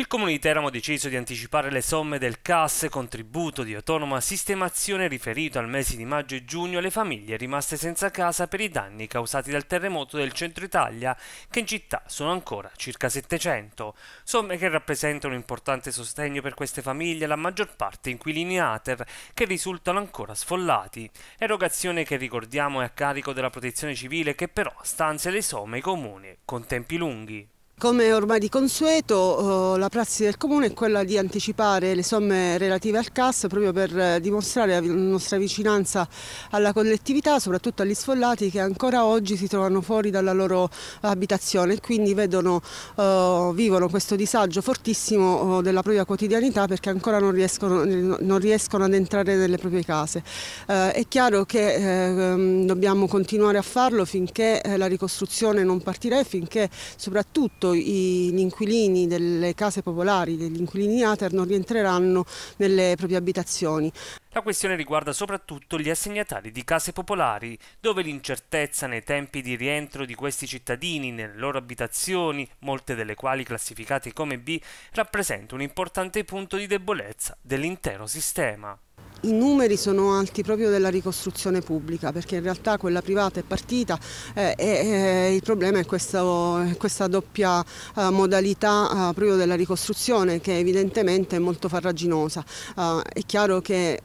Il Comune di Teramo ha deciso di anticipare le somme del CAS contributo di autonoma sistemazione riferito al mese di maggio e giugno alle famiglie rimaste senza casa per i danni causati dal terremoto del centro Italia, che in città sono ancora circa 700. Somme che rappresentano un importante sostegno per queste famiglie, la maggior parte inquilini ATER, che risultano ancora sfollati. Erogazione che ricordiamo è a carico della Protezione Civile che però stanzia le somme ai comuni con tempi lunghi. Come ormai di consueto, eh, la prassi del Comune è quella di anticipare le somme relative al CAS proprio per eh, dimostrare la nostra vicinanza alla collettività, soprattutto agli sfollati che ancora oggi si trovano fuori dalla loro abitazione e quindi vedono, eh, vivono questo disagio fortissimo della propria quotidianità perché ancora non riescono, non riescono ad entrare nelle proprie case. È chiaro che ehm, dobbiamo continuare a farlo finché la ricostruzione non partirà e finché soprattutto gli inquilini delle case popolari, degli inquilini ATER non rientreranno nelle proprie abitazioni. La questione riguarda soprattutto gli assegnatari di case popolari, dove l'incertezza nei tempi di rientro di questi cittadini nelle loro abitazioni, molte delle quali classificate come B, rappresenta un importante punto di debolezza dell'intero sistema. I numeri sono alti proprio della ricostruzione pubblica perché in realtà quella privata è partita eh, e, e eh, il problema è questa, questa doppia eh, modalità eh, proprio della ricostruzione che evidentemente è molto farraginosa. Eh, è chiaro che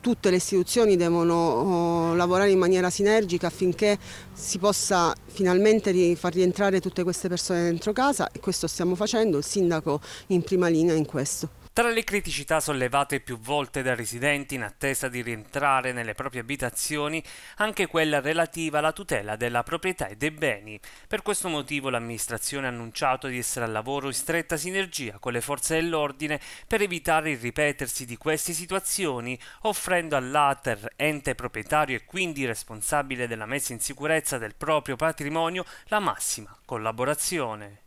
tutte le istituzioni devono oh, lavorare in maniera sinergica affinché si possa finalmente far rientrare tutte queste persone dentro casa e questo stiamo facendo, il sindaco in prima linea in questo. Tra le criticità sollevate più volte da residenti in attesa di rientrare nelle proprie abitazioni, anche quella relativa alla tutela della proprietà e dei beni. Per questo motivo l'amministrazione ha annunciato di essere al lavoro in stretta sinergia con le forze dell'ordine per evitare il ripetersi di queste situazioni, offrendo all'ATER, ente proprietario e quindi responsabile della messa in sicurezza del proprio patrimonio, la massima collaborazione.